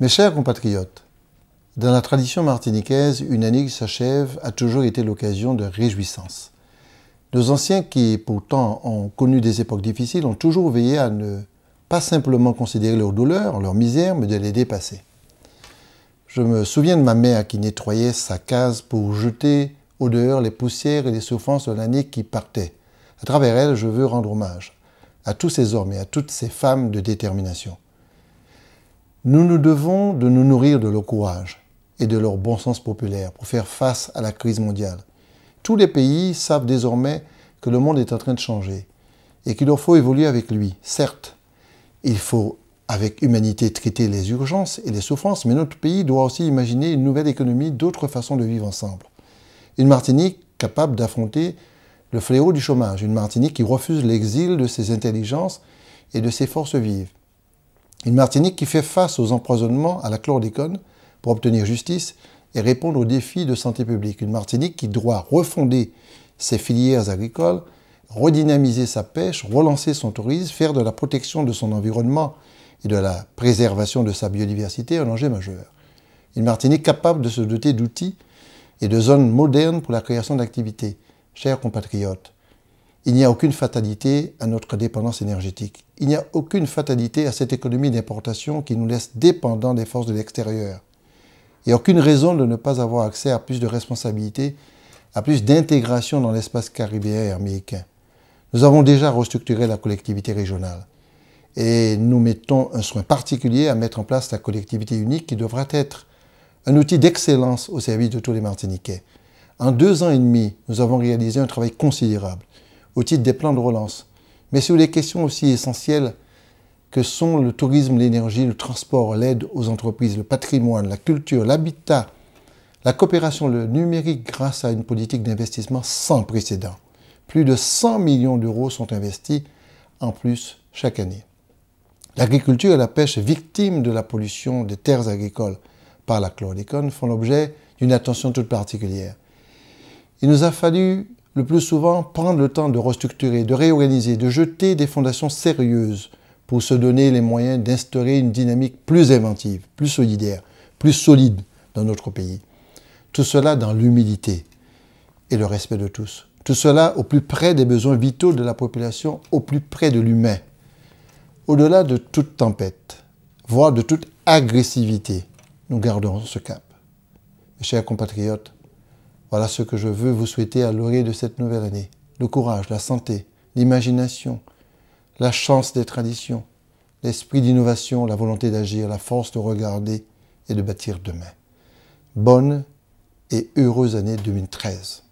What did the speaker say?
Mes chers compatriotes, dans la tradition martiniquaise, une année qui s'achève a toujours été l'occasion de réjouissance. Nos anciens, qui pourtant ont connu des époques difficiles, ont toujours veillé à ne pas simplement considérer leurs douleurs, leurs misères, mais de les dépasser. Je me souviens de ma mère qui nettoyait sa case pour jeter au dehors les poussières et les souffrances de l'année qui partait. À travers elle, je veux rendre hommage à tous ces hommes et à toutes ces femmes de détermination. Nous nous devons de nous nourrir de leur courage et de leur bon sens populaire pour faire face à la crise mondiale. Tous les pays savent désormais que le monde est en train de changer et qu'il leur faut évoluer avec lui. Certes, il faut avec humanité traiter les urgences et les souffrances, mais notre pays doit aussi imaginer une nouvelle économie, d'autres façons de vivre ensemble. Une Martinique capable d'affronter le fléau du chômage, une Martinique qui refuse l'exil de ses intelligences et de ses forces vives, une Martinique qui fait face aux empoisonnements à la chlordécone pour obtenir justice et répondre aux défis de santé publique. Une Martinique qui doit refonder ses filières agricoles, redynamiser sa pêche, relancer son tourisme, faire de la protection de son environnement et de la préservation de sa biodiversité un enjeu majeur. Une Martinique capable de se doter d'outils et de zones modernes pour la création d'activités. Chers compatriotes, il n'y a aucune fatalité à notre dépendance énergétique. Il n'y a aucune fatalité à cette économie d'importation qui nous laisse dépendants des forces de l'extérieur. Il a aucune raison de ne pas avoir accès à plus de responsabilités, à plus d'intégration dans l'espace caribéen et américain. Nous avons déjà restructuré la collectivité régionale. Et nous mettons un soin particulier à mettre en place la collectivité unique qui devra être un outil d'excellence au service de tous les Martiniquais. En deux ans et demi, nous avons réalisé un travail considérable au titre des plans de relance, mais sur des questions aussi essentielles que sont le tourisme, l'énergie, le transport, l'aide aux entreprises, le patrimoine, la culture, l'habitat, la coopération, le numérique grâce à une politique d'investissement sans précédent. Plus de 100 millions d'euros sont investis en plus chaque année. L'agriculture et la pêche, victimes de la pollution des terres agricoles par la chlordécone, font l'objet d'une attention toute particulière. Il nous a fallu le plus souvent prendre le temps de restructurer, de réorganiser, de jeter des fondations sérieuses pour se donner les moyens d'instaurer une dynamique plus inventive, plus solidaire, plus solide dans notre pays. Tout cela dans l'humilité et le respect de tous. Tout cela au plus près des besoins vitaux de la population, au plus près de l'humain. Au-delà de toute tempête, voire de toute agressivité, nous garderons ce cap. Mes chers compatriotes, voilà ce que je veux vous souhaiter à l'orée de cette nouvelle année. Le courage, la santé, l'imagination, la chance des traditions, l'esprit d'innovation, la volonté d'agir, la force de regarder et de bâtir demain. Bonne et heureuse année 2013.